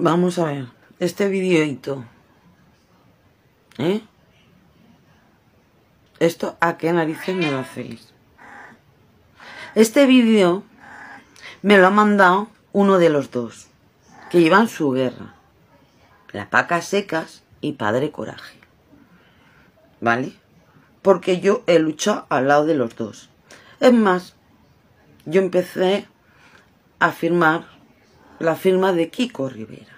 Vamos a ver, este videito. ¿Eh? ¿Esto a qué narices me lo hacéis? Este vídeo me lo ha mandado uno de los dos, que llevan su guerra. Las pacas secas y padre coraje. ¿Vale? Porque yo he luchado al lado de los dos. Es más, yo empecé a firmar la firma de Kiko Rivera,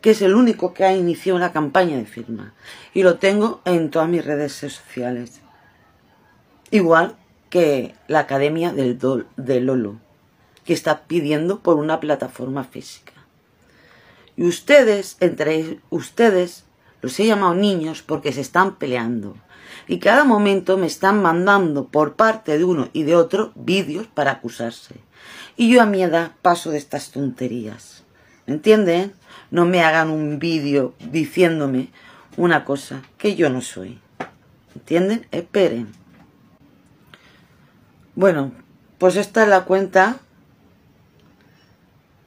que es el único que ha iniciado una campaña de firma. Y lo tengo en todas mis redes sociales. Igual que la Academia del de Lolo, que está pidiendo por una plataforma física. Y ustedes, entre ustedes, los he llamado niños porque se están peleando. Y cada momento me están mandando por parte de uno y de otro vídeos para acusarse. Y yo a mi edad paso de estas tonterías. ¿Me entienden? No me hagan un vídeo diciéndome una cosa que yo no soy. ¿Entienden? Esperen. Bueno, pues esta es la cuenta,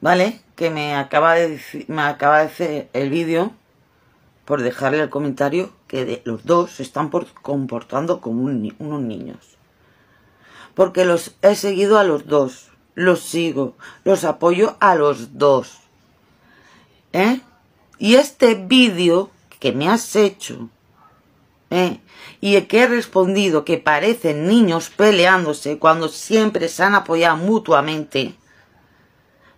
¿vale? Que me acaba de, me acaba de hacer el vídeo por dejarle el comentario que los dos se están comportando como unos niños. Porque los he seguido a los dos, los sigo, los apoyo a los dos. ¿Eh? Y este vídeo que me has hecho ¿eh? y que he respondido que parecen niños peleándose cuando siempre se han apoyado mutuamente,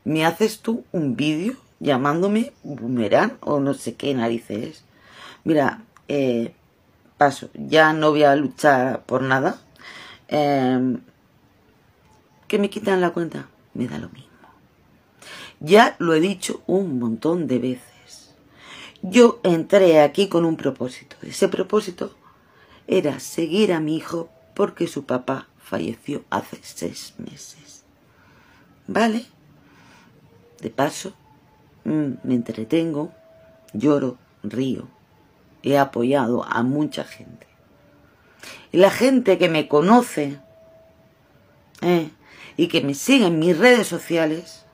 ¿me haces tú un vídeo? llamándome boomerang o no sé qué narices. Mira, eh, paso, ya no voy a luchar por nada. Em, que me quitan la cuenta, me da lo mismo. Ya lo he dicho un montón de veces. Yo entré aquí con un propósito. Ese propósito era seguir a mi hijo porque su papá falleció hace seis meses. ¿Vale? De paso, Mm, me entretengo, lloro, río. He apoyado a mucha gente. Y la gente que me conoce ¿eh? y que me sigue en mis redes sociales,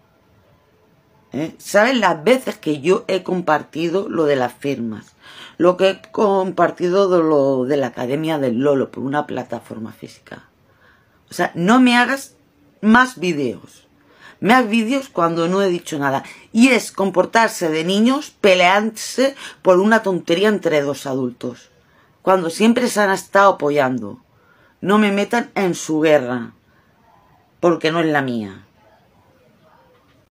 ¿eh? saben las veces que yo he compartido lo de las firmas, lo que he compartido de lo de la Academia del Lolo por una plataforma física. O sea, no me hagas más videos me has vídeos cuando no he dicho nada. Y es comportarse de niños peleándose por una tontería entre dos adultos. Cuando siempre se han estado apoyando. No me metan en su guerra. Porque no es la mía.